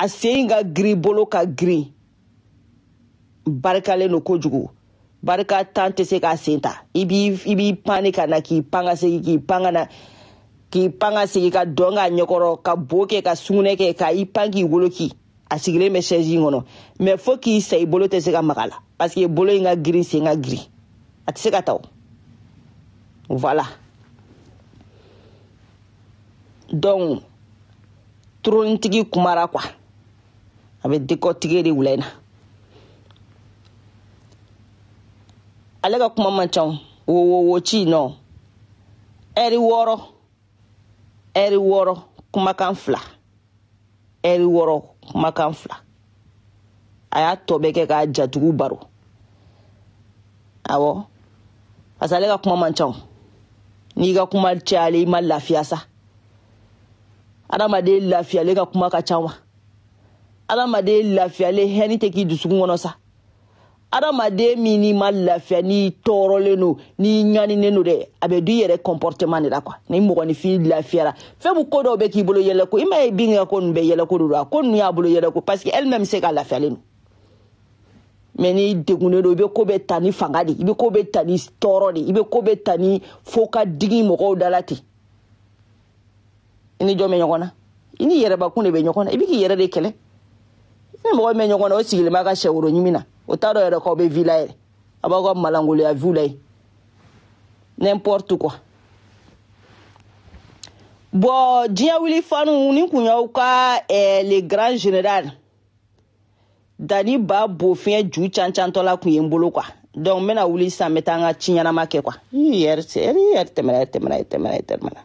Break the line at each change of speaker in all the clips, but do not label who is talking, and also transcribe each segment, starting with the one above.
a sen ka girin bolo ka girin barikalen don kojugu barika tan tɛ se k'a sen ta i b'i pan de ka na k'i pan ka segi k'i pan ka na k'i pan ka segi ka dɔn k'a ɲɛkɔrɔ ka bo kɛ ka sugunɛ kɛ ka i pan k'i woloki a sigilen bɛ sɛzi kɔnɔ mɛ fɔɔ k'i sa i bolo tɛ se ka maga la parsike bolo yi ka girin sen ka girin a tɛ se ka tao voila donc turonitigi kumara kwa a bɛ dekɔtige de wula in na ale ka kuma man ca wowowo ci nɔ ɛri wɔɔrɔ ɛri wɔɔrɔ kumakan fila ɛri wɔɔrɔ kumakan fila a y'a tɔ bɛɛ kɛ k'a jatigiw baro awɔ parce que ale ka kuma man ca n'i ka kuma cayalen i ma lafiya sa adamaden lafiyalen ka kuma ka ca wa. adamaden lafiyalen hɛni tɛ k'i dusukun kɔnɔ sa adamaden min n'i ma lafiya n'i tɔɔrɔlen no n'i ɲaninen no dɛ a bɛ du i yɛrɛ comportement de la quoi ni mɔgɔninfin lafiyara fɛn min ko dɔw bɛ k'i bolo yɛlɛko i m'a ye bin ka ko ninnu bɛɛ yɛlɛko de don a ko ninnu y'a bolo yɛlɛko parce que elle même se ka lafiyalen no mais n'i degunnen do i bɛ ko bɛ ta ni fanga de i bɛ ko bɛ ta ni tɔɔrɔ de i bɛ ko bɛ ta ni fo ka digi mɔgɔw da la ten i ni jɔn bɛ ɲɔgɔn na i ni yɛrɛbakun de bɛ ɲɔgɔn na i bɛ k'i yɛrɛ de kɛlɛ ni mɔgɔ min bɛ ɲɔgɔn na o sigilen b'a ka sɛworo ɲimi na o t'a dɔ yɛrɛ k'aw bɛ vi la yɛrɛ a b'aw ka malangoloya viw la ye n'importe quoi bɔn diɲɛ wuli fanu ni kun y'aw ka eh, le grand général dani ba bofiɲɛ ju cancantɔla kun ye n bolo quoi donc n bɛna wuli sisan n bɛ taa n ka ci ɲɛnama kɛ quoi yɛrɛ yɛrɛ tɛmɛna tɛmɛna tɛmɛna tɛmɛna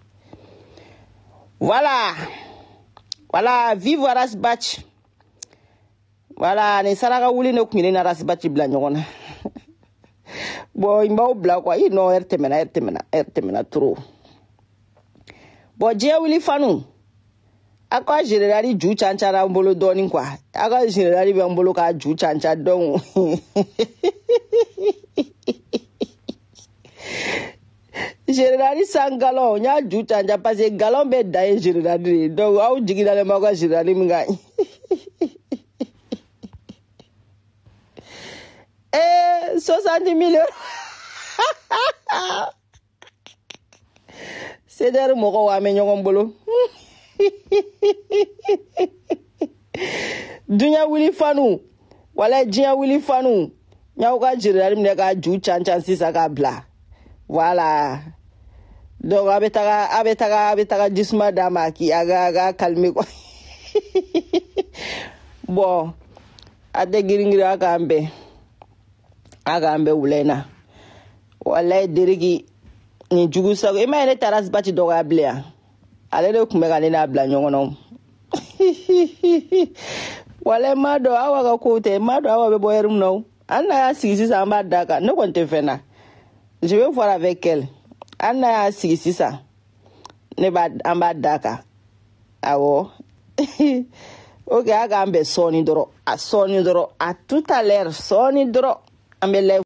voilà voilà vive aras batch wala ni saraka wuli ne kun ye ne narasibati bila ɲɔgɔn na bɔn n b'aw bila kuwa i nɔ ɛri er tɛmɛna ɛri er tɛmɛna ɛri er tɛmɛna toro bɔn diɲɛ wuli fanu aw ka generali ju cancara n bolo dɔɔni kuwa aw ka generali bɛ n bolo k'a ju canca dɔn generali san galon n y'a ju canca parce que galon bɛ dan ye generali de ye donc aw jigidalen b'aw ka generali min kan Eh, 70 000 euros. CDR mɔgɔ wa mɛ ɲɔgɔn bolo duɲa wuli fanu wala diɲɛ wuli fanu ɲaw ka jiriyali minɛ k'a ju cancan sisan k'a bila wala donc a bɛ taga a bɛ taga a bɛ taga jisuma d'a ma k'i a ka a ka kalime quoi bɔn a tɛ giringirin a k'an bɛn. aga an bɛ wula in na walayi deriki nin jugu sago i ma ye ne taara bati dɔgɔya bilen yan ale de kun bɛ ka ne n'a bila ɲɔgɔn na walayi m'a dɔn awa ka kow tɛ m'a dɔn awa bɛ bɔ yɛri min na an n'a y'a sigi sisan an b'a da kan ne kɔni tɛ fɛn na je vais voir avec elle an n'a y'a sigi sisan ne b'a an b'a da kan awɔ ok a k'an bɛn sɔɔni dɔrɔn a sɔɔni dɔrɔn a tout à l'heure sɔɔni dɔrɔn I'm a level.